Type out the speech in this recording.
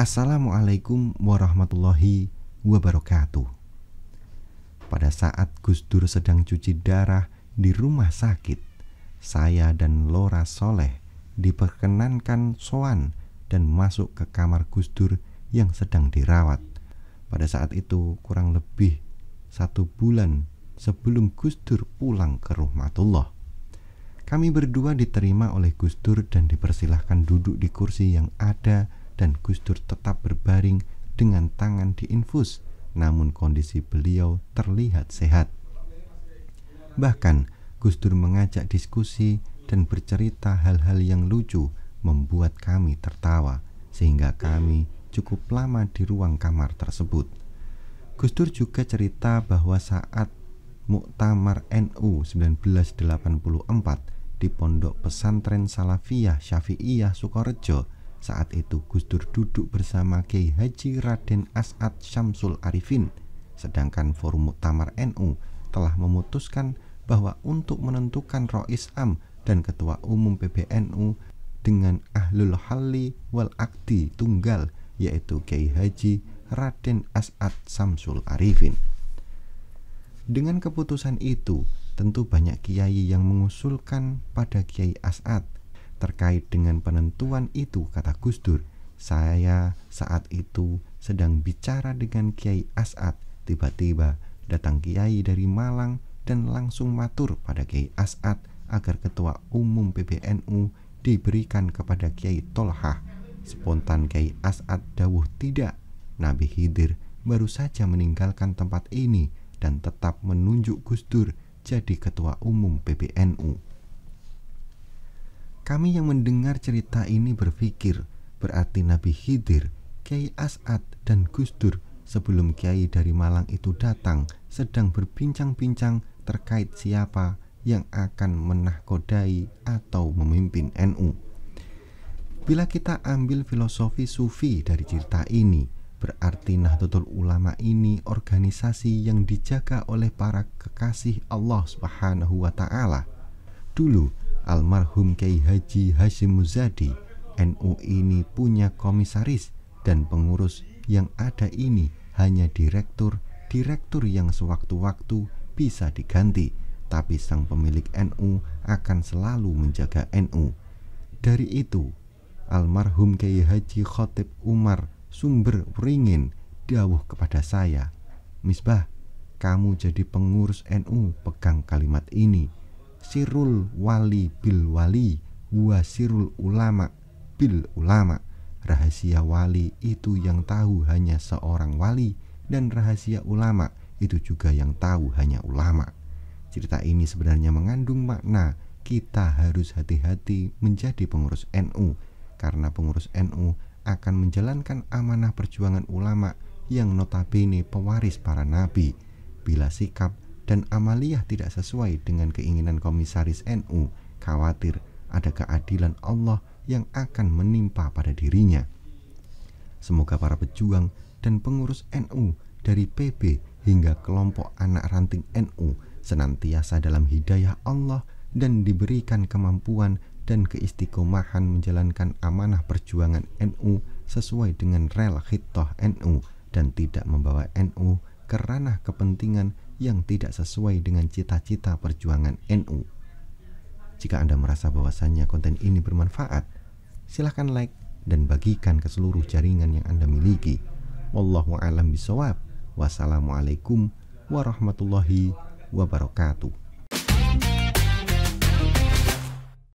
Assalamualaikum warahmatullahi wabarakatuh. Pada saat Gus Dur sedang cuci darah di rumah sakit, saya dan Lora Soleh diperkenankan soan dan masuk ke kamar Gus Dur yang sedang dirawat. Pada saat itu kurang lebih satu bulan sebelum Gus Dur pulang ke rumah Kami berdua diterima oleh Gus Dur dan dipersilahkan duduk di kursi yang ada dan Gus Dur tetap berbaring dengan tangan di infus, namun kondisi beliau terlihat sehat. Bahkan, Gus Dur mengajak diskusi dan bercerita hal-hal yang lucu membuat kami tertawa, sehingga kami cukup lama di ruang kamar tersebut. Gus Dur juga cerita bahwa saat Muktamar NU 1984 di Pondok Pesantren Salafiyah Syafi'iyah Sukorejo saat itu Gus Dur duduk bersama Kiai Haji Raden As'ad Syamsul Arifin Sedangkan Forum Muktamar NU telah memutuskan bahwa untuk menentukan Rois Am dan Ketua Umum PBNU dengan Ahlul Halli wal Akdi tunggal yaitu Kiai Haji Raden As'ad Samsul Arifin. Dengan keputusan itu, tentu banyak kiai yang mengusulkan pada Kiai As'ad Terkait dengan penentuan itu, kata Gus Dur, saya saat itu sedang bicara dengan Kiai As'ad. Tiba-tiba datang Kiai dari Malang dan langsung matur pada Kiai As'ad agar Ketua Umum PBNU diberikan kepada Kiai Tolhah. Spontan Kiai As'ad dawuh tidak. Nabi hidir baru saja meninggalkan tempat ini dan tetap menunjuk Gus Dur jadi Ketua Umum PBNU. Kami yang mendengar cerita ini berpikir berarti Nabi Khidir, Kiai As'ad dan Gus Dur sebelum Kiai dari Malang itu datang sedang berbincang-bincang terkait siapa yang akan menahkodai atau memimpin NU. Bila kita ambil filosofi sufi dari cerita ini, berarti Nahdlatul Ulama ini organisasi yang dijaga oleh para kekasih Allah Subhanahu wa taala. Dulu almarhum Kiai Haji Hashim Muzadi, NU ini punya komisaris dan pengurus yang ada ini hanya direktur, direktur yang sewaktu-waktu bisa diganti, tapi sang pemilik NU akan selalu menjaga NU. Dari itu, almarhum Kiai Haji Khotib Umar Sumber Ringin dawuh kepada saya, Misbah, kamu jadi pengurus NU pegang kalimat ini sirul wali bil wali wa sirul ulama bil ulama rahasia wali itu yang tahu hanya seorang wali dan rahasia ulama itu juga yang tahu hanya ulama cerita ini sebenarnya mengandung makna kita harus hati-hati menjadi pengurus NU karena pengurus NU akan menjalankan amanah perjuangan ulama yang notabene pewaris para nabi bila sikap dan amaliah tidak sesuai dengan keinginan komisaris NU, khawatir ada keadilan Allah yang akan menimpa pada dirinya. Semoga para pejuang dan pengurus NU dari PB hingga kelompok anak ranting NU senantiasa dalam hidayah Allah dan diberikan kemampuan dan keistiqomahan menjalankan amanah perjuangan NU sesuai dengan rel khitoh NU dan tidak membawa NU ke ranah kepentingan yang tidak sesuai dengan cita-cita perjuangan NU. Jika Anda merasa bahwasannya konten ini bermanfaat, silahkan like dan bagikan ke seluruh jaringan yang Anda miliki. Wallahu alam bishawab. Wassalamualaikum warahmatullahi wabarakatuh.